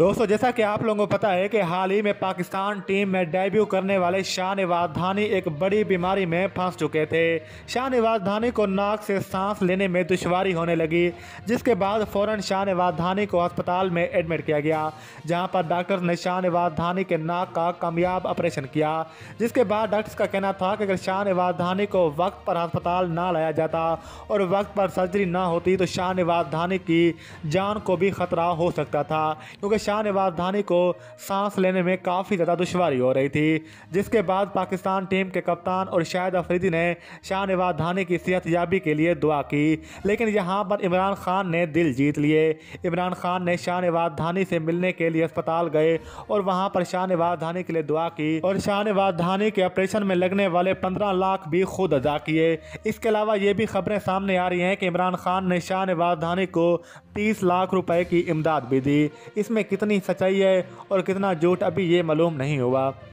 दोस्तों जैसा कि आप लोगों को पता है कि हाल ही में पाकिस्तान टीम में डेब्यू करने वाले शाहनिवाज धानी एक बड़ी बीमारी में फंस चुके थे शाहनिवाज धानी को नाक से सांस लेने में दुशारी होने लगी जिसके बाद फौरन शाहनिवाज धानी को अस्पताल में एडमिट किया गया जहां पर डॉक्टर्स ने शाहनिवाज धानी के नाक का कामयाब ऑपरेशन किया जिसके बाद डॉक्टर्स का कहना था कि अगर शाहनिवाज धानी को वक्त पर अस्पताल ना लाया जाता और वक्त पर सर्जरी ना होती तो शाहनिवाज धानी की जान को भी खतरा हो सकता था क्योंकि निशानेबाज धानी को सांस लेने में काफ़ी ज़्यादा दुशारी हो रही थी जिसके बाद पाकिस्तान टीम के कप्तान और शाहिद अफरीदी ने शाहनवाज धानी की सेहत याबी के लिए दुआ की लेकिन यहाँ पर इमरान खान ने दिल जीत लिए इमरान खान ने नवाज़ धानी से मिलने के लिए अस्पताल गए और वहाँ पर शाहनवाज धानी के लिए दुआ की और शाहनवाज धानी के ऑपरेशन में लगने वाले पंद्रह लाख भी खुद अदा किए इसके अलावा ये भी खबरें सामने आ रही हैं कि इमरान खान ने शाहनवाज धानी को तीस लाख रुपए की इमदाद भी दी इसमें कितनी सच्चाई है और कितना झूठ अभी ये मालूम नहीं हुआ